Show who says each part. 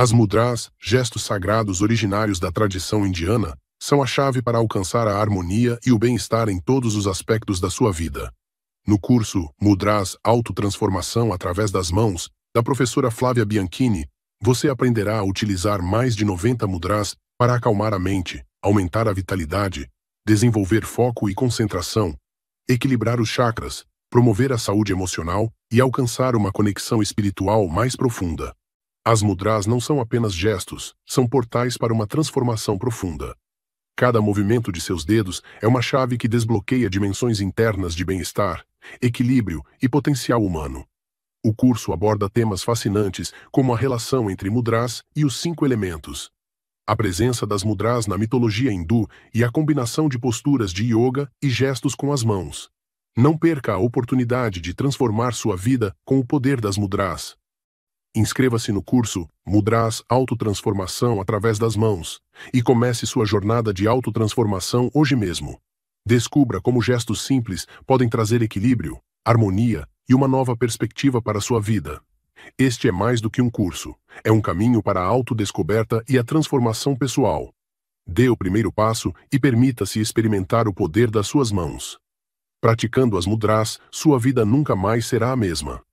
Speaker 1: As mudras, gestos sagrados originários da tradição indiana, são a chave para alcançar a harmonia e o bem-estar em todos os aspectos da sua vida. No curso Mudras Autotransformação através das mãos, da professora Flávia Bianchini, você aprenderá a utilizar mais de 90 mudras para acalmar a mente, aumentar a vitalidade, desenvolver foco e concentração, equilibrar os chakras, promover a saúde emocional e alcançar uma conexão espiritual mais profunda. As mudras não são apenas gestos, são portais para uma transformação profunda. Cada movimento de seus dedos é uma chave que desbloqueia dimensões internas de bem-estar, equilíbrio e potencial humano. O curso aborda temas fascinantes como a relação entre mudras e os cinco elementos, a presença das mudras na mitologia hindu e a combinação de posturas de yoga e gestos com as mãos. Não perca a oportunidade de transformar sua vida com o poder das mudras. Inscreva-se no curso Mudras Autotransformação através das mãos e comece sua jornada de autotransformação hoje mesmo. Descubra como gestos simples podem trazer equilíbrio, harmonia e uma nova perspectiva para sua vida. Este é mais do que um curso, é um caminho para a autodescoberta e a transformação pessoal. Dê o primeiro passo e permita-se experimentar o poder das suas mãos. Praticando as mudras, sua vida nunca mais será a mesma.